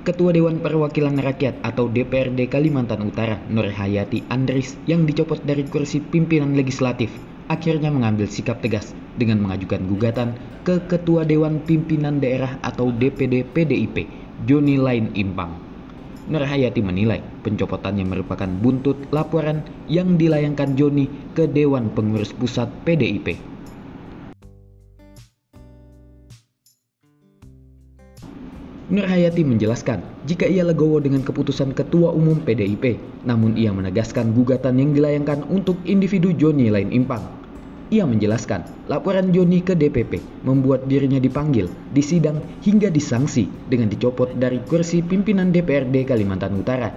Ketua Dewan Perwakilan Rakyat atau DPRD Kalimantan Utara, Nur Hayati Andris, yang dicopot dari kursi pimpinan legislatif, akhirnya mengambil sikap tegas dengan mengajukan gugatan ke Ketua Dewan Pimpinan Daerah atau DPD PDIP, Joni Lain Impang. Nur Hayati menilai pencopotannya merupakan buntut laporan yang dilayangkan Joni ke Dewan Pengurus Pusat PDIP Nur Hayati menjelaskan jika ia legowo dengan keputusan Ketua Umum PDIP, namun ia menegaskan gugatan yang dilayangkan untuk individu Joni lain impang. Ia menjelaskan, laporan Joni ke DPP membuat dirinya dipanggil, disidang, hingga disanksi dengan dicopot dari kursi pimpinan DPRD Kalimantan Utara.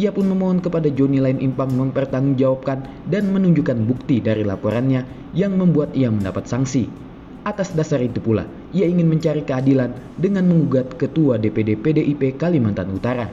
Ia pun memohon kepada Joni Lain Impang mempertanggungjawabkan dan menunjukkan bukti dari laporannya yang membuat ia mendapat sanksi. Atas dasar itu pula, ia ingin mencari keadilan dengan mengugat Ketua DPD PDIP Kalimantan Utara.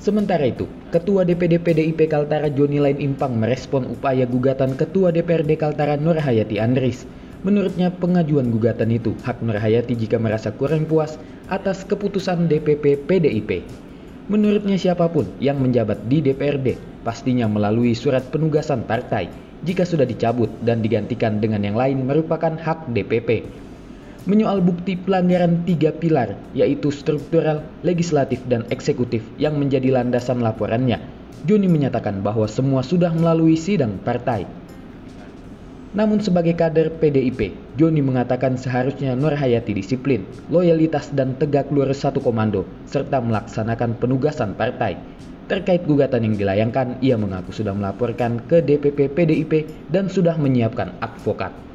Sementara itu, Ketua DPD PDIP Kaltara Joni Lain Impang merespon upaya gugatan Ketua DPRD Kaltara Nur Hayati Andris. Menurutnya pengajuan gugatan itu hak Nur Hayati jika merasa kurang puas atas keputusan DPP PDIP. Menurutnya siapapun yang menjabat di DPRD pastinya melalui surat penugasan partai jika sudah dicabut dan digantikan dengan yang lain merupakan hak DPP. Menyoal bukti pelanggaran tiga pilar yaitu struktural, legislatif, dan eksekutif yang menjadi landasan laporannya, Joni menyatakan bahwa semua sudah melalui sidang partai. Namun sebagai kader PDIP, Joni mengatakan seharusnya Nur Hayati disiplin, loyalitas dan tegak lurus satu komando, serta melaksanakan penugasan partai. Terkait gugatan yang dilayangkan, ia mengaku sudah melaporkan ke DPP PDIP dan sudah menyiapkan advokat.